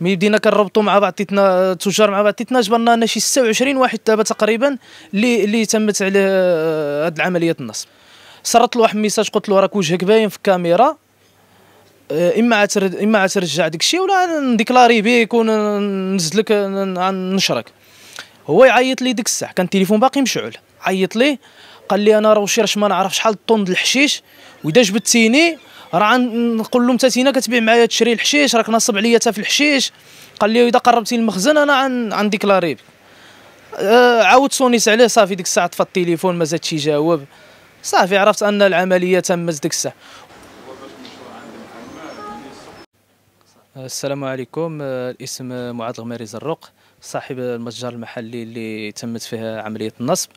مي بدينا كنربطوا مع بعضيتنا التجار مع بعضيتنا جبرنا لنا شي 26 واحد دابا تقريبا اللي اللي تمت على آه، هاد العمليه النصب صرت له واحد الميساج قلت له راك وجهك باين في الكاميرا آه، اما عترد اما عترجع داك الشيء ولا نديكلاري بيك ونزلك نشرك هو يعيط لي ديك الساعه كان التليفون باقي مشعل عيط لي قال لي انا راه وشي ما نعرف شحال طن الحشيش واذا جبتيني راه نقول لهم تاتينا كتبيع معايا تشري الحشيش راك ناصب عليا حتى في الحشيش قال لي اذا قربتي المخزن انا كلاريب آه عاود سونيس عليه صافي ديك الساعه طفى التليفون ما شي يجاوب صافي عرفت ان العمليه تمت ديك الساعه آه، السلام عليكم آه، الاسم معاذ غماري زروق صاحب المتجر المحلي اللي تمت فيها عمليه النصب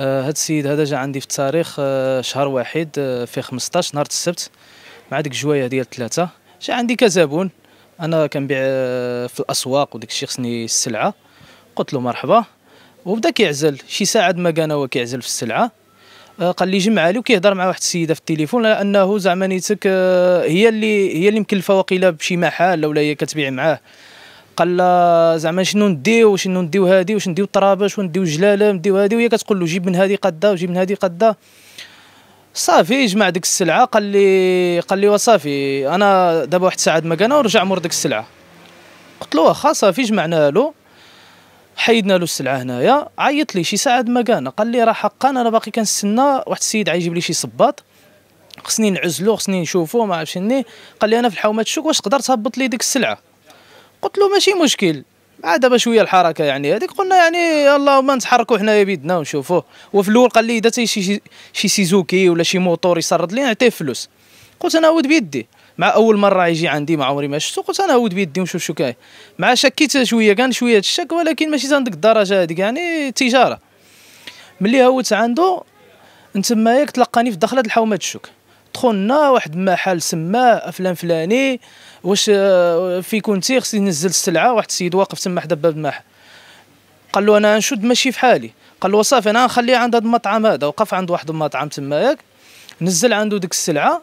آه، هاد السيد هذا جا عندي في التاريخ آه، شهر واحد آه، في 15 نهار السبت مع ديك جوايه ديال ثلاثه جا عندي كزبون انا كنبيع في الاسواق وداك الشيء خصني السلعه قلت له مرحبا وبدا كيعزل شي ساعه ما كان هو كيعزل في السلعه قال لي جمع لي وكيهضر مع واحد السيده في التليفون لانه زعما نيتك هي اللي هي اللي مكلفه وقيله بشي محل ولا هي كتبيع معاه قال لها زعما شنو نديو شنو نديو هادي واش نديو الطرابش ونديو جلاله نديو هادي وهي كتقول له جيب من هادي قده وجيب من هادي قده صافي جمع ديك السلعه قال لي قال لي وصافي انا دابا واحد الساعه ما كان ورجع مور ديك السلعه قلت له واخا صافي جمعنا له حيدنا له السلعه هنايا عيط لي شي ساعه ما كان قال لي راه حقا انا باقي كنستنى واحد السيد عيجيب لي شي صباط خصني نعزلو خصني نشوفو ما عرفتش قال لي انا في الحومه الشوك واش تقدر تهبط لي ديك السلعه قلت له ماشي مشكل عاد آه، دابا شويه الحركه يعني هذيك قلنا يعني اللهم ما نتحركوا حنايا بيدنا ونشوفوه هو في الاول قال لي اذا شي شي سيزوكي ولا شي موتور يسرد لي نعطيه فلوس قلت انا عاود بيدي مع اول مره يجي عندي ما عمري ما شفتو قلت انا عاود بيدي ونشوف شو كاين مع شكيت شويه كان شويه الشك ولكن ماشي عندك الدرجه هذيك يعني تجاره ملي هوت عنده من تمايا تلقاني في دخله الحومه الشوك دخلنا واحد المحل سما فلان فلاني واش آه، في كنتي خصني نزل السلعه واحد السيد واقف تما حدا باب المحل قال له انا نشد ماشي في حالي قال له صافي انا نخليه عند هذا المطعم هذا وقف عند واحد المطعم تما ياك نزل عنده ديك السلعه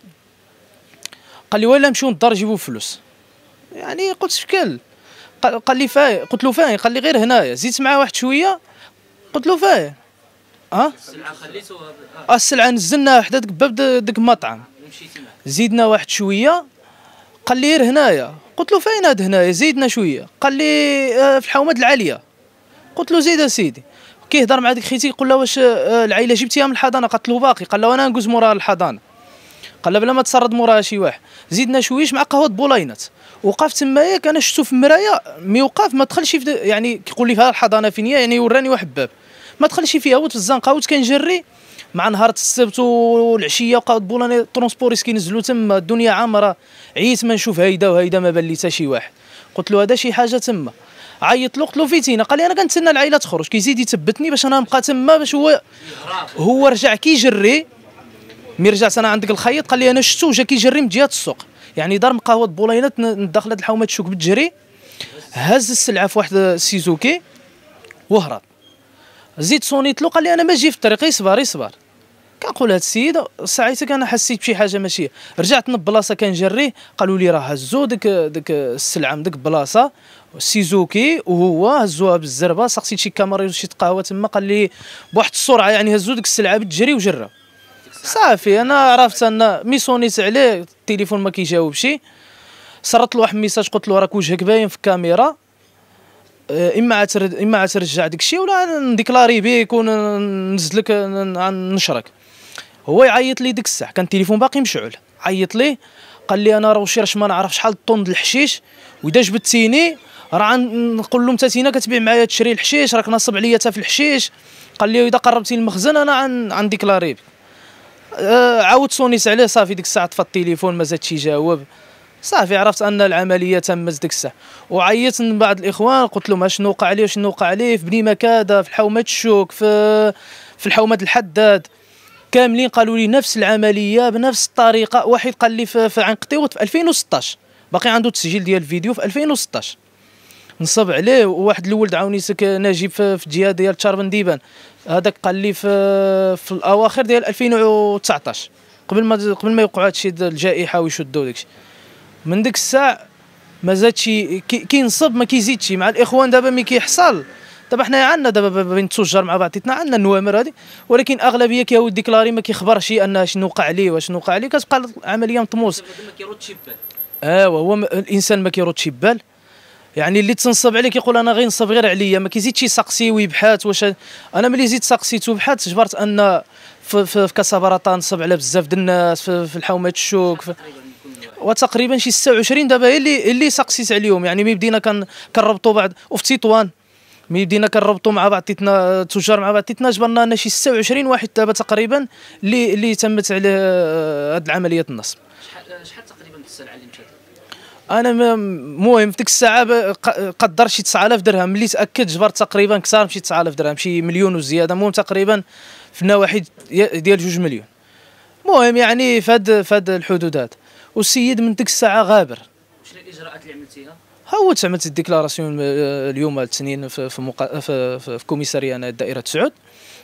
قال لي ولا نمشيو للدار نجيبو فلوس يعني قلت شكل قال لي فاي قلت له فاي قال لي غير هنايا زيت معاه واحد شويه قلت له فاي السلعه خليتوها اه السلعه نزلناها حدا باب ديك المطعم زيدنا واحد شويه قال لي هنايا قلت له فين هاد هنايا زيدنا شويه قال لي آه، في الحومات العاليه قلت له زيد سيدي كيهضر مع ديك خيتي يقول له واش آه، العائله جبتيها من الحضانه قالت له باقي قال له انا ندوز موراها الحضانه قال له بلا ما تسرد موراها شي واحد زيدنا شويش مع قهوه بولاينات وقف تمايا انا شفتو في المرايه مي وقف ما دخلش يعني كيقول لي ها الحضانه فين هي يعني وراني واحد الباب ما دخلش فيها وت في الزنقه وت كنجري مع نهار السبت والعشيه وبقاو بولاني ترونسبوريس كينزلوا تما الدنيا عامره عييت ما نشوف هيدا وهيدا ما بان لي شي واحد قلت له هذا شي حاجه تما عيط له قلت له فيتينا قال لي انا كنتسنى العائله تخرج كيزيد يثبتني باش انا نبقى تما باش هو هو رجع كيجري مي رجعت انا عندك الخيط قال لي انا شفتو جا كيجري من جهه السوق يعني دار مقهوه بولينات داخله الحومه تشوك بتجري هز السلعه في واحد السيزوكي وهرب زيد تلو قال لي انا ما جي في الطريق يصبر يصبر كنقول هاد السيد ساعتها انا حسيت بشي حاجه ماشي رجعت من كنجري قالوا لي راه هزو ديك ديك السلعه من ديك البلاصه سيزوكي وهو هزوها بالزربه سقسيت شي كاميرا شي قهوه تما قال لي بواحد السرعه يعني هزو ديك السلعه بالجري وجرى صافي انا عرفت ان ميسونيت عليه التليفون ما كيجاوبش صرت له واحد الميساج قلت له راك وجهك باين في الكاميرا آه، اما عترد اما عترجع داكشي ولا نديكلاري بيك وننزل لك نشرك هو يعيط لي ديك الساعه كان التليفون باقي مشعل عيط لي قال لي انا راه وشي ما نعرف شحال الطن د الحشيش واذا جبتيني راه نقول لهم تاتينا كتبيع معايا تشري الحشيش راك ناصب عليا تا في الحشيش قال لي اذا قربتي المخزن انا عندي كلاريب آه، عاود سونيس عليه صافي ديك الساعه طفى التليفون ما زادش يجاوب صافي عرفت ان العمليه تمت ديك الساعه وعيطت من بعض الاخوان قلت لهم شنو وقع لي شنو وقع لي في بني مكاده في حومه الشوك في في الحومه الحداد كاملين قالوا لي نفس العمليه بنفس الطريقه واحد قال لي في, في عنقتيوت في 2016 باقي عنده تسجيل ديال الفيديو في 2016 نصب عليه وواحد الولد عاوني سك نجيب في الجهه ديال تشاربن ديبان هذاك قال لي في في الاواخر ديال 2019 قبل ما قبل ما يوقعوا هادشي الجائحه ويشدوا داكشي من ديك الساعه ما زادش كينصب ما كيزيدش مع الاخوان دابا ملي كيحصل دابا حنايا عندنا دابا بين التجار مع بعضياتنا عندنا النوامر هذه ولكن اغلبيه كيهود ديكلاري ما كيخبرش ان شنو وقع ليه واشنو وقع ليه كتبقى العمليه مطموس ما كيردش بال ايوا آه، هو الانسان ما كيردش بال يعني اللي تنصب عليه كيقول انا غير نصب غير عليا ما كيزيدش يسقسي ويبحث واش انا ملي زيد سقسيت وبحثت جبرت ان في, في, في كاسا نصب على بزاف د الناس في, في الحومات الشوك في وتقريبا شي 26 دابا هي اللي اللي سقسيت عليهم يعني ملي بدينا كنربطوا بعض وفي تطوان ملي بدينا كنربطوا مع بعض تيتنا التجار مع بعض تيتنا جبرنا لنا شي 26 واحد دابا تقريبا اللي اللي تمت على آه، هاد العمليه النصب شحال آه، شحال تقريبا السلعه اللي مشات انا المهم في ديك الساعه قدر شي 9000 درهم ملي تاكد جبرت تقريبا كثار شي 9000 درهم شي مليون وزياده المهم تقريبا في النواحي ديال جوج مليون المهم يعني فهاد فهاد الحدود هذا والسيد من ديك الساعه غابر شنو الاجراءات اللي عملتيها ها هو عملت الديكلاراسيون آه، اليوم التنين في في, مقا... في, في, كوميساريه انا دائره سعود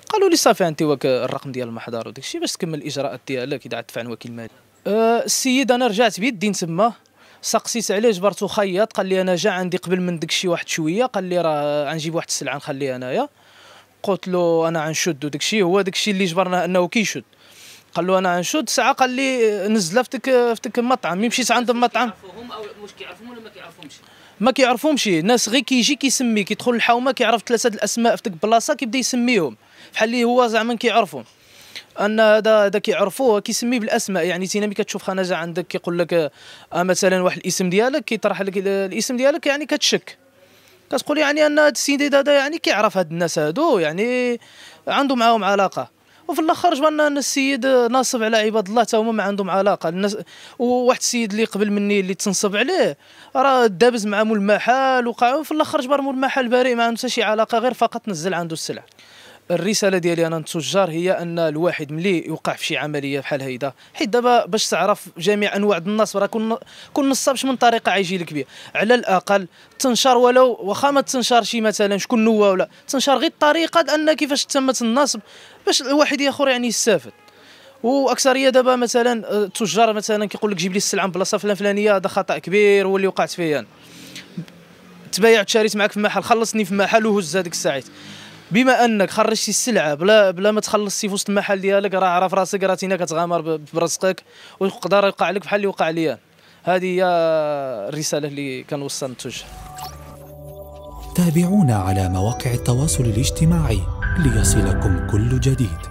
قالوا لي صافي انت وك الرقم ديال المحضر وداك الشيء باش تكمل الاجراءات ديالك اذا تدفع عن وكيل أه السيد انا رجعت بيدي تما سقسيت عليه جبرته خياط قال لي انا جا عندي قبل من داك الشيء واحد شويه قال لي راه غنجيب واحد السلعه نخليها انايا قلت له انا غنشد وداك الشيء هو داك الشيء اللي جبرناه انه كيشد قال له انا نشد ساعه قال لي آه، نزله فتك فتك مطعم مي مشيت عند المطعم يعرفوهم او مش كيعرفوهم ولا ما كيعرفوهمش ما كيعرفوهمش الناس غير كيجي كيسمي كيدخل الحومه كيعرف ثلاثه الاسماء فتك بلاصه كيبدا يسميهم بحال اللي هو زعما كيعرفهم ان هذا هذا كيعرفوه كيسمي بالاسماء يعني تينا ملي كتشوف خنازة عندك كيقول لك آه، مثلا واحد الاسم ديالك كيطرح لك الاسم ديالك يعني كتشك كتقول يعني ان هذا السيد هذا يعني كيعرف هاد الناس هادو يعني عنده معاهم علاقه وفي الاخر جبنا ان السيد ناصب على عباد الله تا هما ما عندهم علاقه الناس وواحد السيد اللي قبل مني اللي تنصب عليه راه دابز مع مول المحل وقع في الاخر جبر مول المحل بريء ما عنده حتى شي علاقه غير فقط نزل عنده السلعه الرساله ديالي انا التجار هي ان الواحد ملي يوقع في شي عمليه بحال هيدا حيت دابا باش تعرف جميع انواع النصب راه كل كل نصبش من طريقه عيجي لك بها على الاقل تنشر ولو واخا ما تنشر شي مثلا شكون هو ولا تنشر غير الطريقه ان كيفاش تمت النصب باش الواحد اخر يعني يستافد واكثريه دابا مثلا التجار آه، مثلا كيقول لك جيب لي السلعه من بلاصه فلان فلانيه هذا خطا كبير هو اللي وقعت فيه انا يعني. تبايعت شريت معك في محل خلصني في محل وهز هذيك الساعات بما انك خرجتي السلعه بلا بلا ما تخلصتي في وسط المحل ديالك راه عرف راسك راه تينا كتغامر برزقك ويقدر يوقع لك بحال اللي وقع ليا هذه هي الرساله اللي كنوصل نتوجه تابعونا على مواقع التواصل الاجتماعي ليصلكم كل جديد